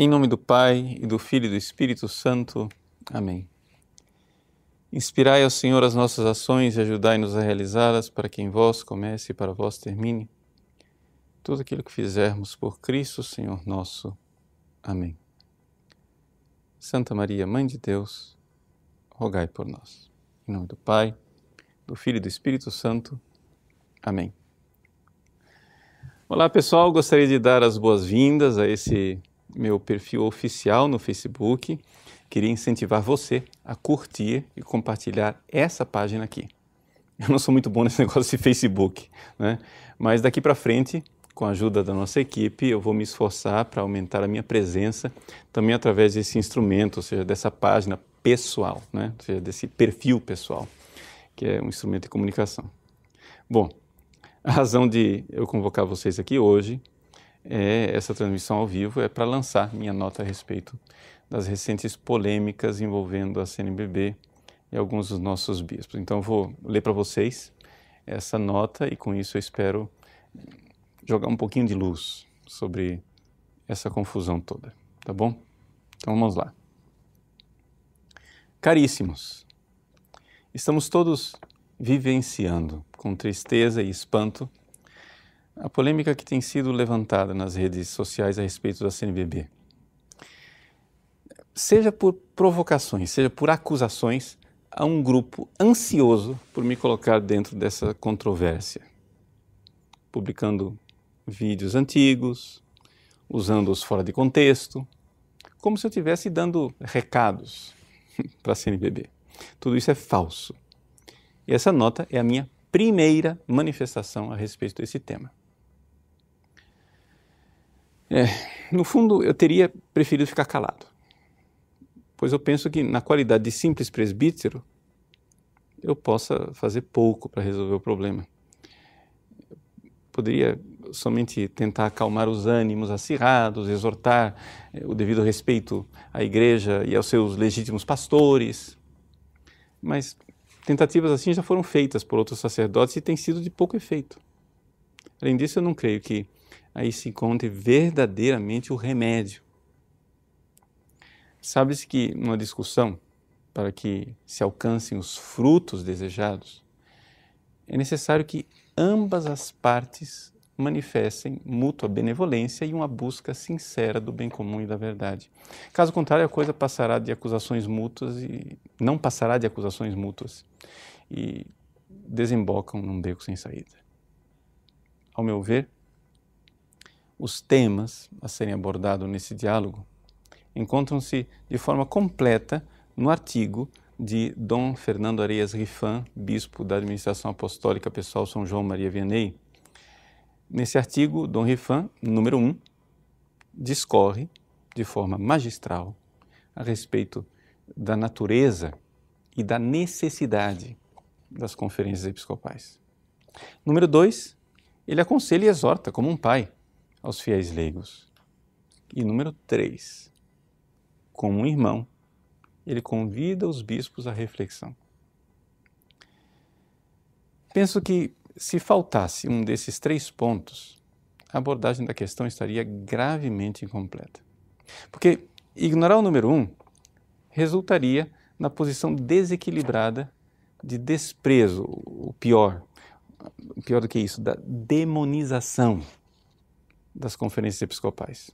Em nome do Pai, e do Filho e do Espírito Santo. Amém. Inspirai ao Senhor as nossas ações e ajudai-nos a realizá-las, para que em vós comece e para vós termine tudo aquilo que fizermos por Cristo, Senhor nosso. Amém. Santa Maria, Mãe de Deus, rogai por nós. Em nome do Pai, do Filho e do Espírito Santo. Amém. Olá, pessoal. Gostaria de dar as boas-vindas a esse meu perfil oficial no Facebook. Queria incentivar você a curtir e compartilhar essa página aqui. Eu não sou muito bom nesse negócio de Facebook, né? mas daqui para frente, com a ajuda da nossa equipe, eu vou me esforçar para aumentar a minha presença também através desse instrumento, ou seja, dessa página pessoal, né? ou seja, desse perfil pessoal, que é um instrumento de comunicação. Bom, a razão de eu convocar vocês aqui hoje é, essa transmissão ao vivo é para lançar minha nota a respeito das recentes polêmicas envolvendo a CNBB e alguns dos nossos bispos. Então, vou ler para vocês essa nota e com isso eu espero jogar um pouquinho de luz sobre essa confusão toda, tá bom? Então vamos lá. Caríssimos, estamos todos vivenciando com tristeza e espanto a polêmica que tem sido levantada nas redes sociais a respeito da CNBB. Seja por provocações, seja por acusações, há um grupo ansioso por me colocar dentro dessa controvérsia, publicando vídeos antigos, usando-os fora de contexto, como se eu estivesse dando recados para a CNBB. Tudo isso é falso. E essa nota é a minha primeira manifestação a respeito desse tema. É, no fundo, eu teria preferido ficar calado, pois eu penso que, na qualidade de simples presbítero, eu possa fazer pouco para resolver o problema. Poderia somente tentar acalmar os ânimos acirrados, exortar é, o devido respeito à igreja e aos seus legítimos pastores. Mas tentativas assim já foram feitas por outros sacerdotes e têm sido de pouco efeito. Além disso, eu não creio que aí se encontre verdadeiramente o remédio. Sabe-se que numa discussão, para que se alcancem os frutos desejados, é necessário que ambas as partes manifestem mútua benevolência e uma busca sincera do bem comum e da verdade. Caso contrário, a coisa passará de acusações mútuas e não passará de acusações mútuas e desembocam num beco sem saída. Ao meu ver, os temas a serem abordados nesse diálogo encontram-se de forma completa no artigo de Dom Fernando Areias Rifan, bispo da Administração Apostólica Pessoal São João Maria Vianney. Nesse artigo, Dom Rifan, número 1, discorre de forma magistral a respeito da natureza e da necessidade das conferências episcopais. Número 2, ele aconselha e exorta como um pai aos fiéis leigos. E número 3, como um irmão, ele convida os bispos à reflexão. Penso que se faltasse um desses três pontos, a abordagem da questão estaria gravemente incompleta. Porque ignorar o número um resultaria na posição desequilibrada de desprezo, o pior, pior do que isso, da demonização das conferências episcopais,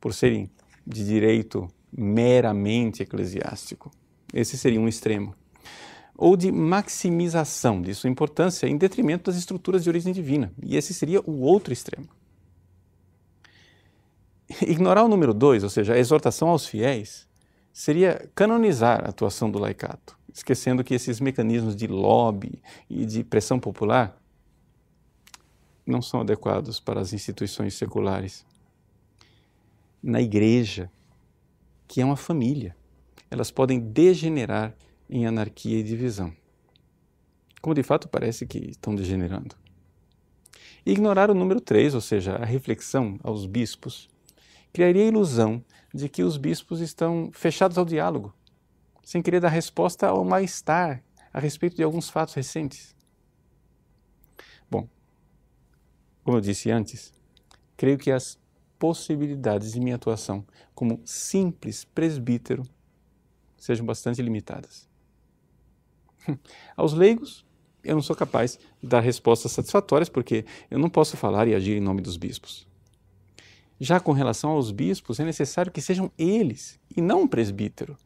por serem de direito meramente eclesiástico. Esse seria um extremo. Ou de maximização de sua importância em detrimento das estruturas de origem divina. E esse seria o outro extremo. Ignorar o número dois, ou seja, a exortação aos fiéis, seria canonizar a atuação do laicato, esquecendo que esses mecanismos de lobby e de pressão popular não são adequados para as instituições seculares. Na igreja, que é uma família, elas podem degenerar em anarquia e divisão. Como de fato parece que estão degenerando. Ignorar o número 3, ou seja, a reflexão aos bispos, criaria a ilusão de que os bispos estão fechados ao diálogo, sem querer dar resposta ao mal-estar a respeito de alguns fatos recentes. Como eu disse antes, creio que as possibilidades de minha atuação como simples presbítero sejam bastante limitadas. Aos leigos, eu não sou capaz de dar respostas satisfatórias porque eu não posso falar e agir em nome dos bispos. Já com relação aos bispos, é necessário que sejam eles, e não um presbítero,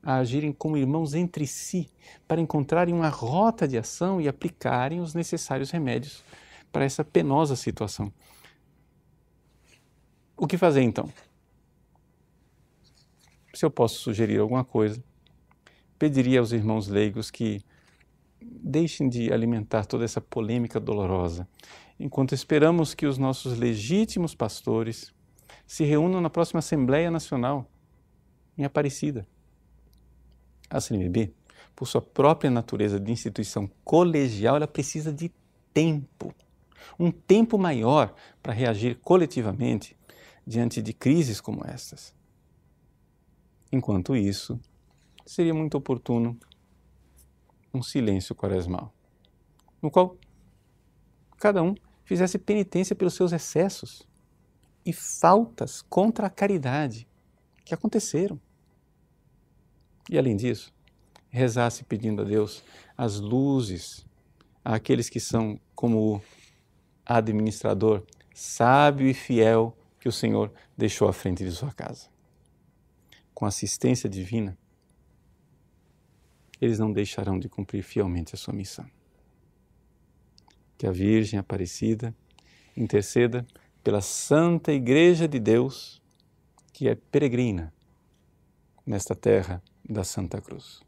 a agirem como irmãos entre si, para encontrarem uma rota de ação e aplicarem os necessários remédios para essa penosa situação. O que fazer então? Se eu posso sugerir alguma coisa, pediria aos irmãos leigos que deixem de alimentar toda essa polêmica dolorosa, enquanto esperamos que os nossos legítimos pastores se reúnam na próxima Assembleia Nacional em Aparecida. A CNBB, por sua própria natureza de instituição colegial, ela precisa de tempo um tempo maior para reagir coletivamente diante de crises como estas. Enquanto isso, seria muito oportuno um silêncio quaresmal, no qual cada um fizesse penitência pelos seus excessos e faltas contra a caridade que aconteceram. E além disso, rezasse pedindo a Deus as luzes àqueles que são como o administrador sábio e fiel que o Senhor deixou à frente de sua casa. Com assistência divina, eles não deixarão de cumprir fielmente a sua missão. Que a Virgem Aparecida interceda pela Santa Igreja de Deus, que é peregrina nesta terra da Santa Cruz.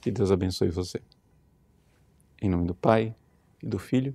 Que Deus abençoe você. Em nome do Pai, e do Filho